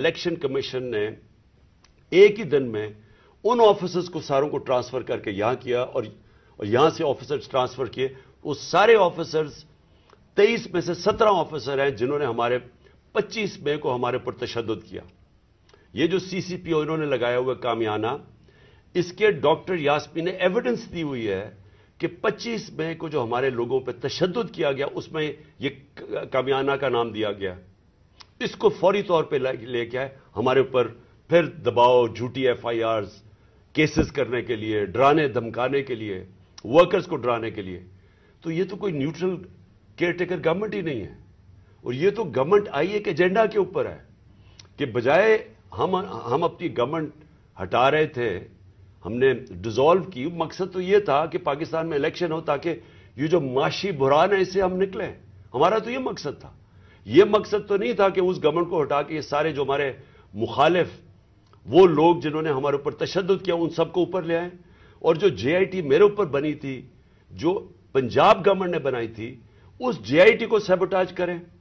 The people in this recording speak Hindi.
इलेक्शन कमीशन ने एक ही दिन में उन ऑफिसर्स को सारों को ट्रांसफर करके यहां किया और, और यहां से ऑफिसर्स ट्रांसफर किए वो सारे ऑफिसर्स 23 में से 17 ऑफिसर हैं जिन्होंने हमारे 25 मई को हमारे ऊपर तशद किया ये जो सीसीपीओ इन्होंने लगाया हुआ कामयाना इसके डॉक्टर यास्मी ने एविडेंस दी हुई है कि 25 मई को जो हमारे लोगों पर तशद किया गया उसमें यह कामयाना का नाम दिया गया इसको फौरी तौर पर लेके आए हमारे ऊपर फिर दबाव झूठी एफ आई आर केसेस करने के लिए डराने धमकाने के लिए वर्कर्स को डराने के लिए तो ये तो कोई न्यूट्रल केयर टेकर गवर्नमेंट ही नहीं है और ये तो गवर्नमेंट आई एक एजेंडा के ऊपर है कि बजाय हम हम अपनी गवर्नमेंट हटा रहे थे हमने डिजॉल्व की मकसद तो ये था कि पाकिस्तान में इलेक्शन हो ताकि ये जो माशी बुरान है इससे हम निकलें हमारा तो ये मकसद था ये मकसद तो नहीं था कि उस गवर्नमेंट को हटा के ये सारे जो हमारे मुखालिफ वो लोग जिन्होंने हमारे ऊपर तशद किया उन सबको ऊपर ले आए और जो जे आई टी मेरे ऊपर बनी थी जो पंजाब गवर्नमेंट ने बनाई थी उस जे आई टी को सेबोटाज करें